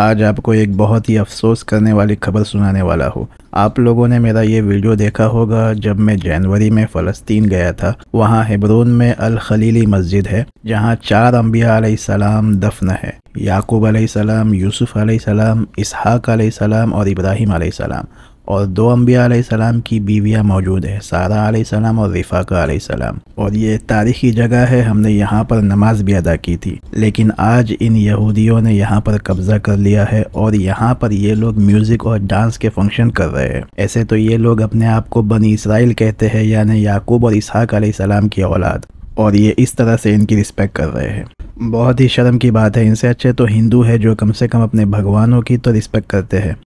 आज आपको एक बहुत ही अफसोस करने वाली खबर सुनाने वाला हूँ आप लोगों ने मेरा ये वीडियो देखा होगा जब मैं जनवरी में फ़लस्तीन गया था वहाँ हिब्रोन में अल खलीली मस्जिद है जहाँ चार अम्बिया सलाम दफन है याकूब सलाम यूसुफ़ सलाम इसहाक सलाम और इब्राहिम सलाम और दो अम्बिया सलाम की बीवियाँ मौजूद हैं सारा सलाम और रिफाका सलाम और ये तारीखी जगह है हमने यहाँ पर नमाज भी अदा की थी लेकिन आज इन यहूदियों ने यहाँ पर कब्ज़ा कर लिया है और यहाँ पर ये लोग म्यूज़िक और डांस के फंक्शन कर रहे हैं ऐसे तो ये लोग अपने आप को बनी इसराइल कहते हैं यानी याकूब और इसहाक की औलाद और ये इस तरह से इनकी रिस्पेक्ट कर रहे हैं बहुत ही शर्म की बात है इनसे अच्छे तो हिंदू है जो कम से कम अपने भगवानों की तो रिस्पेक्ट करते हैं